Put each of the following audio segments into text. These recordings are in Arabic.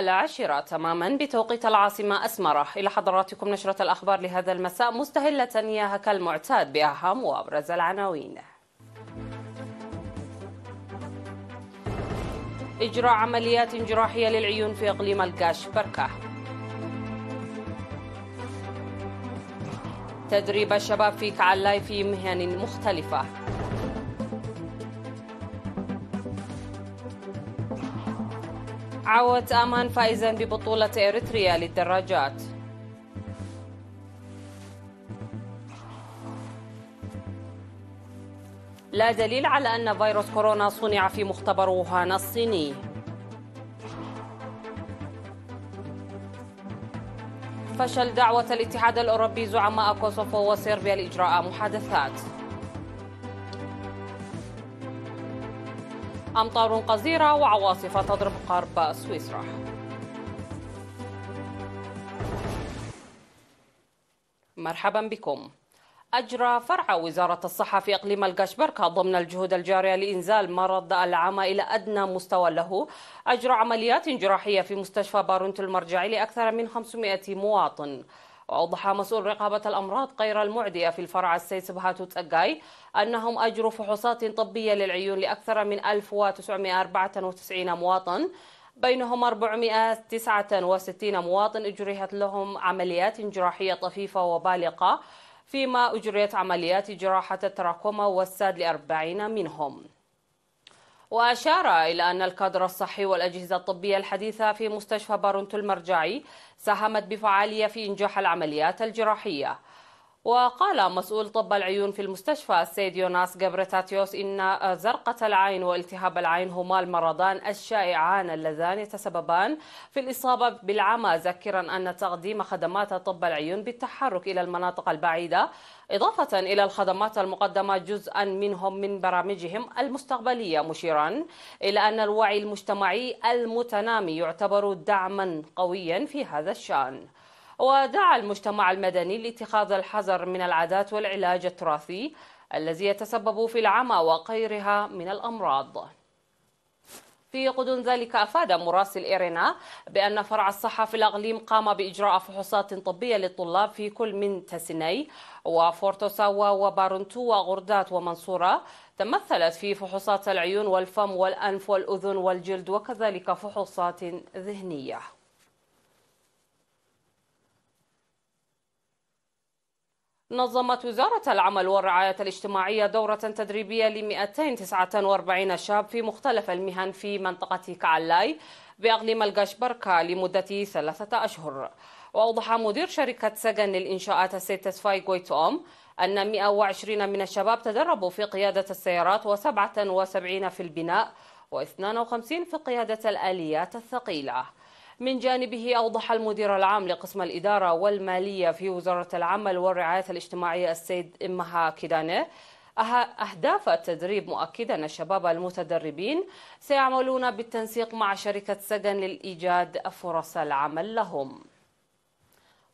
العاشرة تماما بتوقيت العاصمة أسمرة إلى حضراتكم نشرة الأخبار لهذا المساء مستهلة إياها كالمعتاد بأهم وأبرز العناوين إجراء عمليات جراحية للعيون في إقليم القاش بركة تدريب الشباب في كعلاي في مهن مختلفة عوت آمان فائزا ببطولة إريتريا للدراجات لا دليل على أن فيروس كورونا صنع في مختبر ووهان الصيني فشل دعوة الاتحاد الأوروبي زعماء كوسوفو وصربيا لإجراء محادثات أمطار قصيرة وعواصف تضرب غرب سويسرا مرحبا بكم أجرى فرع وزارة الصحة في إقليم الجاشبركة ضمن الجهود الجارية لإنزال مرض العمى إلى أدنى مستوى له أجرى عمليات جراحية في مستشفى بارونت المرجعي لأكثر من 500 مواطن وأوضح مسؤول رقابة الأمراض غير المعدية في الفرع السيد سبهاتو تسقاي أنهم أجروا فحوصات طبية للعيون لأكثر من 1994 مواطن بينهم 469 مواطن أجريت لهم عمليات جراحية طفيفة وبالغة فيما أجريت عمليات جراحة التراكمة والساد لأربعين منهم وأشار إلى أن الكادر الصحي والأجهزة الطبية الحديثة في مستشفى بارونتو المرجعي ساهمت بفعالية في إنجاح العمليات الجراحية وقال مسؤول طب العيون في المستشفى السيد يوناس جابريتاتيوس إن زرقة العين والتهاب العين هما المرضان الشائعان اللذان يتسببان في الإصابة بالعمى ذاكرا أن تقديم خدمات طب العيون بالتحرك إلى المناطق البعيدة إضافة إلى الخدمات المقدمة جزءا منهم من برامجهم المستقبلية مشيرا إلى أن الوعي المجتمعي المتنامي يعتبر دعما قويا في هذا الشأن ودعا المجتمع المدني لاتخاذ الحذر من العادات والعلاج التراثي الذي يتسبب في العمى وغيرها من الأمراض في غضون ذلك أفاد مراسل إيرينا بأن فرع الصحة في الأقليم قام بإجراء فحوصات طبية للطلاب في كل من تسني وفورتوساوا وبارنتو وغردات ومنصورة تمثلت في فحوصات العيون والفم والأنف والأذن والجلد وكذلك فحوصات ذهنية نظمت وزارة العمل والرعاية الاجتماعية دورة تدريبية ل 249 شاب في مختلف المهن في منطقة كعلاي بأقليم القشبركة لمدة ثلاثة أشهر وأوضح مدير شركة سجن للإنشاءات جويت أم أن 120 من الشباب تدربوا في قيادة السيارات و77 في البناء و52 في قيادة الآليات الثقيلة من جانبه أوضح المدير العام لقسم الإدارة والمالية في وزارة العمل والرعاية الاجتماعية السيد إمها كيدانه أه- أهداف التدريب مؤكدا أن الشباب المتدربين سيعملون بالتنسيق مع شركة سجن للإيجاد فرص العمل لهم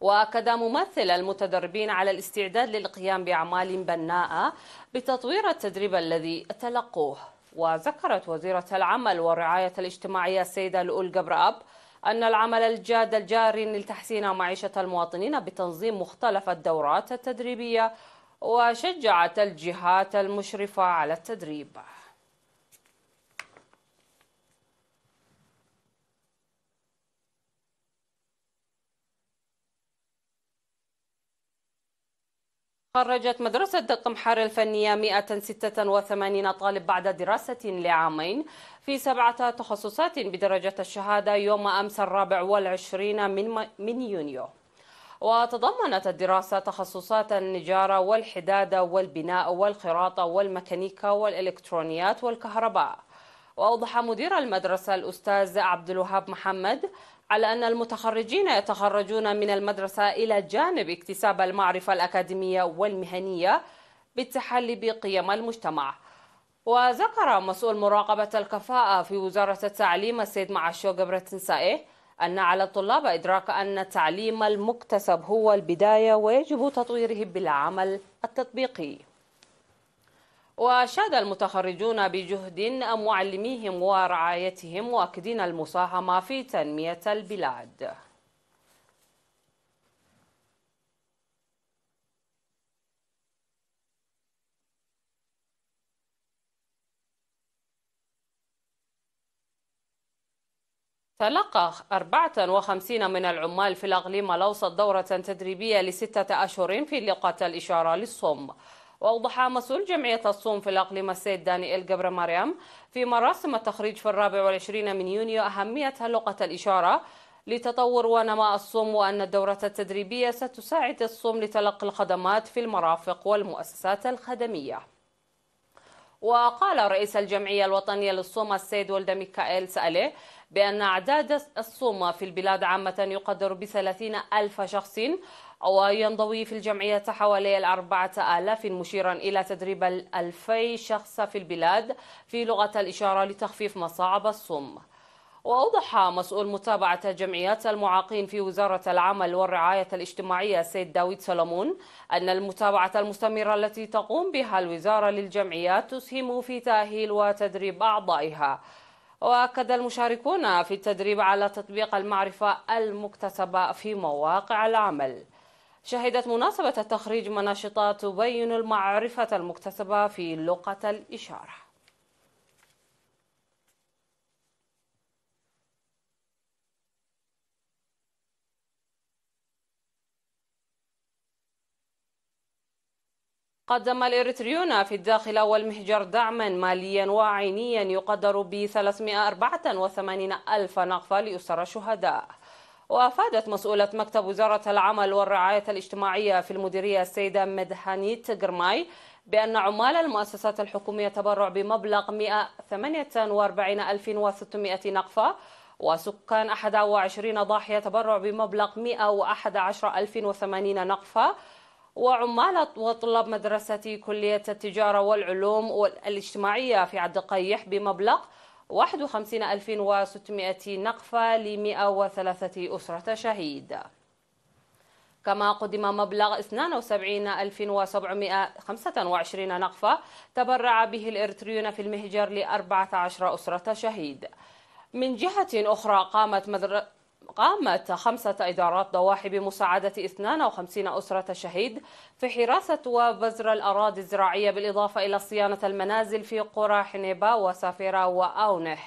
وأكد ممثل المتدربين على الاستعداد للقيام بأعمال بناءة بتطوير التدريب الذي تلقوه وذكرت وزيرة العمل والرعاية الاجتماعية السيدة لؤل جبرأب أن العمل الجاد الجاري لتحسين معيشة المواطنين بتنظيم مختلف الدورات التدريبية وشجعت الجهات المشرفة على التدريب خرجت مدرسة القمحار الفنية 186 طالب بعد دراسة لعامين في سبعة تخصصات بدرجة الشهادة يوم أمس الرابع والعشرين من, من يونيو وتضمنت الدراسة تخصصات النجارة والحدادة والبناء والخراطة والميكانيكا والإلكترونيات والكهرباء وأوضح مدير المدرسة الأستاذ عبد الوهاب محمد على أن المتخرجين يتخرجون من المدرسة إلى جانب اكتساب المعرفة الأكاديمية والمهنية بالتحلي بقيم المجتمع وذكر مسؤول مراقبة الكفاءة في وزارة التعليم السيد معشوق سائه أن على الطلاب إدراك أن التعليم المكتسب هو البداية ويجب تطويره بالعمل التطبيقي وشاد المتخرجون بجهد معلميهم ورعايتهم واكدين المساهمة في تنمية البلاد تلقى 54 من العمال في الأقليم الأوسط دورة تدريبية لستة أشهر في لقاء الإشارة للصوم وأوضح مسؤول جمعية الصوم في الأقليم السيد دانيال جبر مريم في مراسم التخريج في الرابع والعشرين من يونيو أهمية لغة الإشارة لتطور ونماء الصوم وأن الدورة التدريبية ستساعد الصوم لتلقي الخدمات في المرافق والمؤسسات الخدمية وقال رئيس الجمعية الوطنية للصوم السيد ولد ميكائيل سألي بأن أعداد الصوم في البلاد عامة يقدر بثلاثين ألف شخص وينضوي في الجمعية حوالي الأربعة آلاف مشيرا إلى تدريب الألفي شخص في البلاد في لغة الإشارة لتخفيف مصاعب الصم وأوضح مسؤول متابعة جمعيات المعاقين في وزارة العمل والرعاية الاجتماعية السيد داوود سلمون أن المتابعة المستمرة التي تقوم بها الوزارة للجمعيات تسهم في تأهيل وتدريب أعضائها وأكد المشاركون في التدريب على تطبيق المعرفة المكتسبة في مواقع العمل شهدت مناسبة التخريج مناشطات تبين المعرفة المكتسبة في لغة الإشارة قدم الإريتريون في الداخل والمهجر دعما ماليا وعينيا يقدر ب 384 ألف نقفة لأسر الشهداء وأفادت مسؤولة مكتب وزارة العمل والرعاية الاجتماعية في المديرية السيدة مدهانيت جرماي بأن عمال المؤسسات الحكومية تبرع بمبلغ 148600 نقفة وسكان 21 ضاحية تبرع بمبلغ 111080 نقفة وعمال وطلاب مدرسة كلية التجارة والعلوم الاجتماعية في عبد القيح بمبلغ 51600 نقفة ل 103 أسرة شهيد كما قدم مبلغ 72725 نقفة تبرع به الإرتريون في المهجر ل 14 أسرة شهيد من جهة أخرى قامت قامت خمسة إدارات ضواحي بمساعدة 52 أسرة شهيد في حراسة وبذر الأراضي الزراعية بالإضافة إلى صيانة المنازل في قرى حنيبة وسافرة وأونه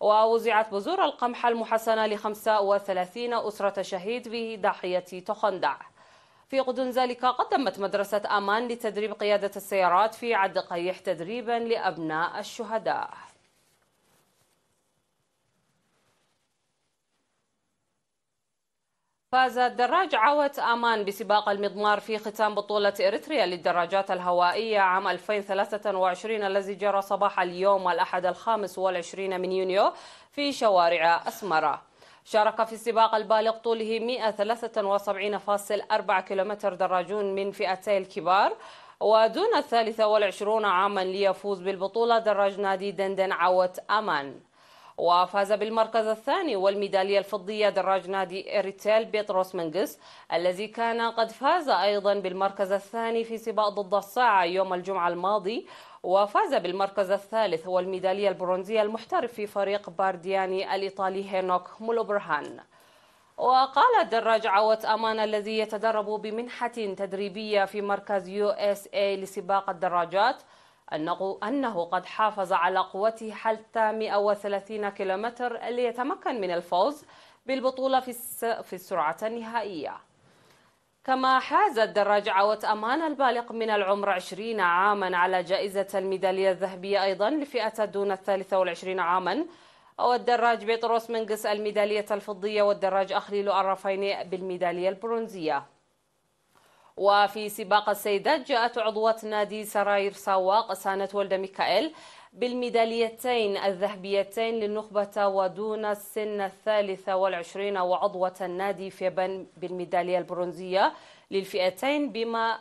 ووزعت بذور القمح المحسنة ل 35 أسرة شهيد في ضاحية تخندع في غضون ذلك قدمت مدرسة أمان لتدريب قيادة السيارات في عد قيح تدريبا لأبناء الشهداء فاز الدراج عوت أمان بسباق المضمار في ختام بطولة إريتريا للدراجات الهوائية عام 2023 الذي جرى صباح اليوم الأحد الخامس والعشرين من يونيو في شوارع أسمرة شارك في السباق البالغ طوله 173.4 كيلومتر دراجون من فئتي الكبار ودون الثالثة والعشرون عاما ليفوز بالبطولة دراج نادي دندن عوت أمان وفاز بالمركز الثاني والميدالية الفضية دراج نادي إريتيل بيتروس منجس الذي كان قد فاز أيضا بالمركز الثاني في سباق ضد الساعة يوم الجمعة الماضي وفاز بالمركز الثالث والميدالية البرونزية المحترف في فريق باردياني الإيطالي هينوك مولوبرهان وقال دراج عوت أمان الذي يتدرب بمنحة تدريبية في مركز يو اس اي لسباق الدراجات أنه, أنه قد حافظ على قوته حتى 130 كيلومتر ليتمكن من الفوز بالبطولة في, السرعة النهائية كما حاز الدراج عوت أمان البالغ من العمر 20 عاما على جائزة الميدالية الذهبية أيضا لفئة دون الثالثة والعشرين عاما والدراج بيطرس منقس الميدالية الفضية والدراج أخليل الرفيني بالميدالية البرونزية وفي سباق السيدات جاءت عضوة نادي سراير سواق سانة ولد ميكائيل بالميداليتين الذهبيتين للنخبة ودون السن الثالثة والعشرين وعضوة النادي فيبن بالميدالية البرونزية للفئتين بما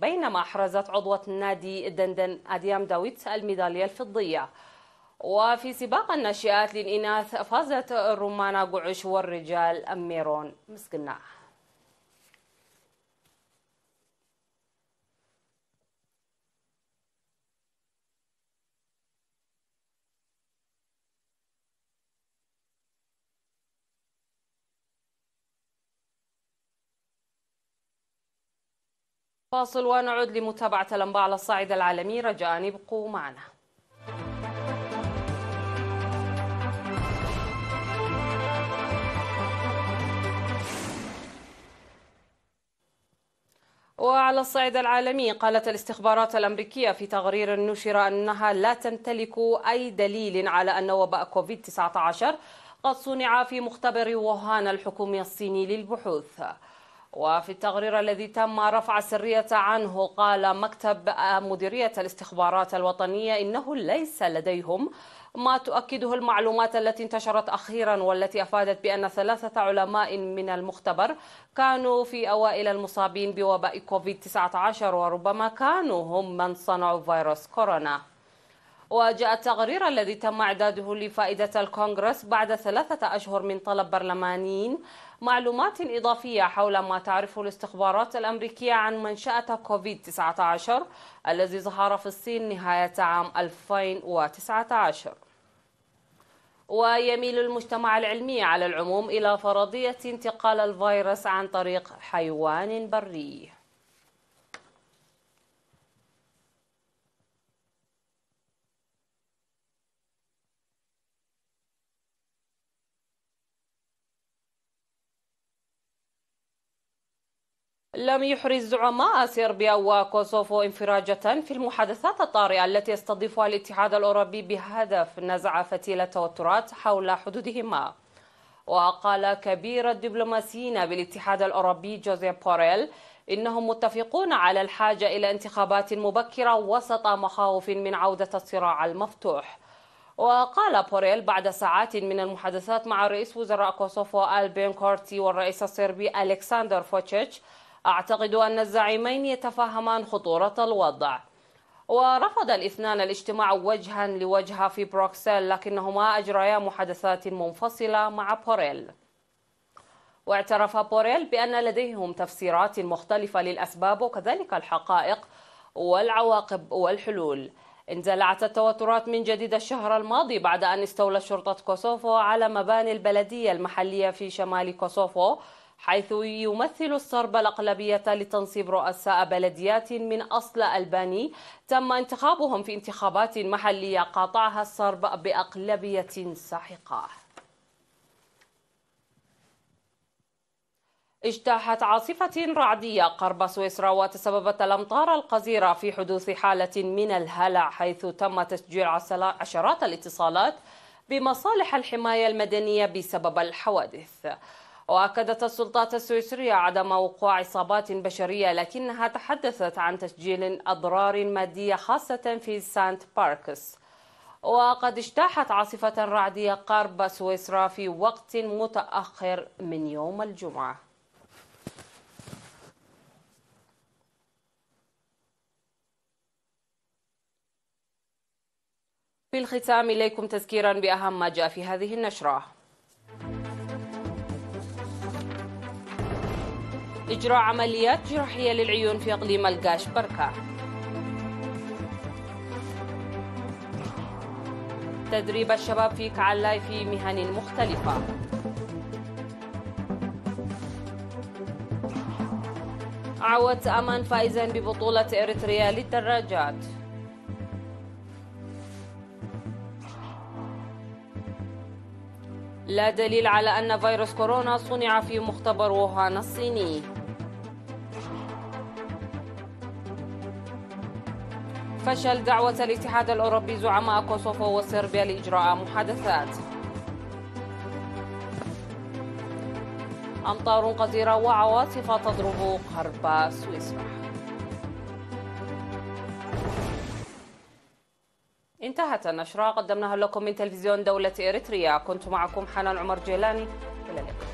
بينما أحرزت عضوة النادي دندن أديام داويت الميدالية الفضية وفي سباق الناشئات للإناث فازت رومانا قعش والرجال أميرون مسكناه فاصل ونعود لمتابعة الأنباء على الصعيد العالمي رجاء ابقوا معنا وعلى الصعيد العالمي قالت الاستخبارات الأمريكية في تقرير نشر أنها لا تمتلك أي دليل على أن وباء كوفيد-19 قد صنع في مختبر ووهان الحكومي الصيني للبحوث وفي التقرير الذي تم رفع السرية عنه قال مكتب مديرية الاستخبارات الوطنية إنه ليس لديهم ما تؤكده المعلومات التي انتشرت أخيرا والتي أفادت بأن ثلاثة علماء من المختبر كانوا في أوائل المصابين بوباء كوفيد-19 وربما كانوا هم من صنعوا فيروس كورونا وجاء التقرير الذي تم إعداده لفائدة الكونغرس بعد ثلاثة أشهر من طلب برلمانيين معلومات إضافية حول ما تعرفه الاستخبارات الأمريكية عن منشأة كوفيد-19 الذي ظهر في الصين نهاية عام 2019 ويميل المجتمع العلمي على العموم إلى فرضية انتقال الفيروس عن طريق حيوان بري لم يحرز زعماء صربيا وكوسوفو انفراجة في المحادثات الطارئة التي يستضيفها الاتحاد الأوروبي بهدف نزع فتيل التوترات حول حدودهما وقال كبير الدبلوماسيين بالاتحاد الأوروبي جوزيف بوريل إنهم متفقون على الحاجة إلى انتخابات مبكرة وسط مخاوف من عودة الصراع المفتوح وقال بوريل بعد ساعات من المحادثات مع رئيس وزراء كوسوفو ألبين كورتي والرئيس الصربي ألكسندر فوتشيتش أعتقد أن الزعيمين يتفاهمان خطورة الوضع ورفض الاثنان الاجتماع وجها لوجه في بروكسل لكنهما أجريا محادثات منفصلة مع بوريل واعترف بوريل بأن لديهم تفسيرات مختلفة للأسباب وكذلك الحقائق والعواقب والحلول اندلعت التوترات من جديد الشهر الماضي بعد أن استولت شرطة كوسوفو على مباني البلدية المحلية في شمال كوسوفو حيث يمثل الصرب الأقلبية لتنصيب رؤساء بلديات من أصل ألباني تم انتخابهم في انتخابات محلية قاطعها الصرب بأقلبية ساحقة اجتاحت عاصفة رعدية قرب سويسرا وتسببت الأمطار القذرة في حدوث حالة من الهلع حيث تم تسجيل عشرات الاتصالات بمصالح الحماية المدنية بسبب الحوادث وأكدت السلطات السويسرية عدم وقوع إصابات بشرية لكنها تحدثت عن تسجيل أضرار مادية خاصة في سانت باركس وقد اجتاحت عاصفة رعدية قرب سويسرا في وقت متأخر من يوم الجمعة في الختام إليكم تذكيرا بأهم ما جاء في هذه النشرة إجراء عمليات جراحية للعيون في إقليم القاش بركة تدريب الشباب في كعلاي في مهن مختلفة عودت أمان فائزا ببطولة إريتريا للدراجات لا دليل على أن فيروس كورونا صنع في مختبر ووهان الصيني فشل دعوة الاتحاد الأوروبي زعماء كوسوفو وصربيا لإجراء محادثات أمطار قصيرة وعواصف تضرب غرب سويسرا انتهت النشرة قدمناها لكم من تلفزيون دولة إريتريا كنت معكم حنان عمر جيلاني إلى اللقاء